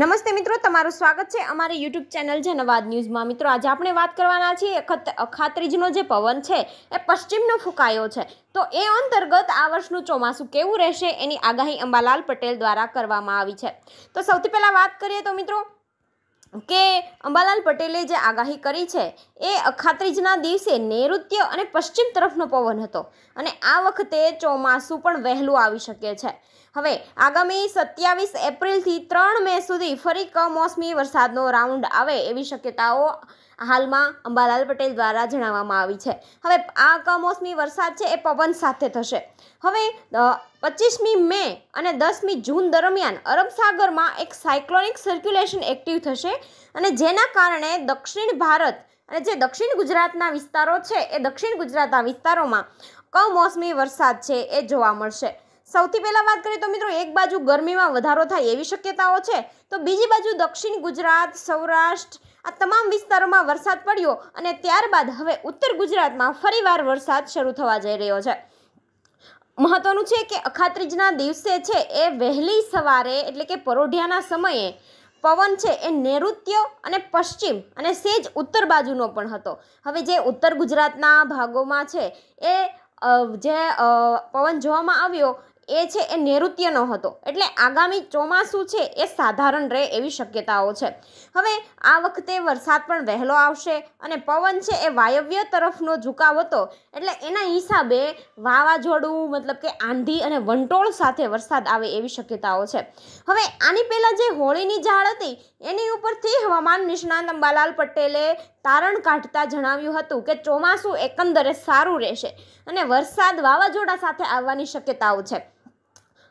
નમસ્તે મિત્રો તમારું સ્વાગત છે અમારી યુટ્યુબ ચેનલ છે જનવાદ ન્યૂઝમાં મિત્રો આજે આપણે વાત કરવાના છીએ અખાત્રીજનો જે પવન છે એ પશ્ચિમનો ફૂંકાયો છે તો એ અંતર્ગત આ વર્ષનું ચોમાસું કેવું રહેશે એની આગાહી અંબાલાલ પટેલ દ્વારા કરવામાં આવી છે તો સૌથી પહેલાં વાત કરીએ તો મિત્રો કે અંબાલાલ પટેલે જે આગાહી કરી છે એ અખાત્રીજના દિવસે નૈઋત્ય અને પશ્ચિમ તરફનો પવન હતો અને આ વખતે ચોમાસું પણ વહેલું આવી શકે છે હવે આગામી સત્યાવીસ એપ્રિલથી ત્રણ મે સુધી ફરી કમોસમી વરસાદનો રાઉન્ડ આવે એવી શક્યતાઓ હાલમાં અંબાલાલ પટેલ દ્વારા જણાવવામાં આવી છે હવે આ કમોસમી વરસાદ છે એ પવન સાથે થશે હવે પચીસમી મે અને દસમી જૂન દરમિયાન અરબ સાગરમાં એક સાયક્લોનિક સર્ક્યુલેશન એક્ટિવ થશે અને જેના કારણે દક્ષિણ ભારત અને જે દક્ષિણ ગુજરાતના વિસ્તારો છે એ દક્ષિણ ગુજરાતના વિસ્તારોમાં કમોસમી વરસાદ છે એ જોવા મળશે સૌથી પહેલાં વાત કરીએ તો મિત્રો એક બાજુ ગરમીમાં વધારો થાય એવી શક્યતાઓ છે તો બીજી બાજુ દક્ષિણ ગુજરાત સૌરાષ્ટ્ર આ તમામ વિસ્તારોમાં વરસાદ પડ્યો અને ત્યારબાદ હવે ઉત્તર ગુજરાતમાં ફરીવાર વરસાદ શરૂ થવા જઈ રહ્યો છે મહત્ત્વનું છે કે અખાત્રીજના દિવસે છે એ વહેલી સવારે એટલે કે પરોઢિયાના સમયે પવન છે એ નૈઋત્ય અને પશ્ચિમ અને સેજ ઉત્તર બાજુનો પણ હતો હવે જે ઉત્તર ગુજરાતના ભાગોમાં છે એ જે પવન જોવામાં આવ્યો એ છે એ નૈઋત્યનો હતો એટલે આગામી ચોમાસું છે એ સાધારણ રહે એવી શક્યતાઓ છે હવે આ વખતે વરસાદ પણ વહેલો આવશે અને પવન છે એ વાયવ્ય તરફનો ઝુકાવ હતો એટલે એના હિસાબે વાવાઝોડું મતલબ કે આંધી અને વંટોળ સાથે વરસાદ આવે એવી શક્યતાઓ છે હવે આની પહેલાં જે હોળીની ઝાળ હતી એની ઉપરથી હવામાન નિષ્ણાંત અંબાલાલ પટેલે તારણ કાઢતા જણાવ્યું હતું કે ચોમાસું એકંદરે સારું રહેશે અને વરસાદ વાવાઝોડા સાથે આવવાની શક્યતાઓ છે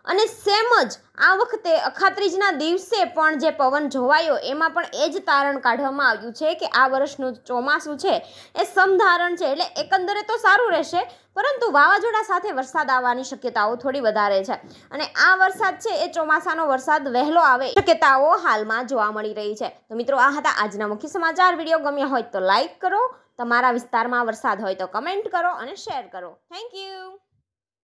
અને સેમ જ આ વખતે અખાત્રીજના દિવસે પણ જે પવન જોવાયો એમાં પણ એ જ તારણ કાઢવામાં આવ્યું છે કે આ વર્ષનું ચોમાસું છે એ સમધારણ છે એટલે એકંદરે તો સારું રહેશે પરંતુ વાવાઝોડા સાથે વરસાદ આવવાની શક્યતાઓ થોડી વધારે છે અને આ વરસાદ છે એ ચોમાસાનો વરસાદ વહેલો આવે શક્યતાઓ હાલમાં જોવા મળી રહી છે તો મિત્રો આ હતા આજના મુખ્ય સમાચાર વિડીયો ગમ્યા હોય તો લાઇક કરો તમારા વિસ્તારમાં વરસાદ હોય તો કમેન્ટ કરો અને શેર કરો થેન્ક યુ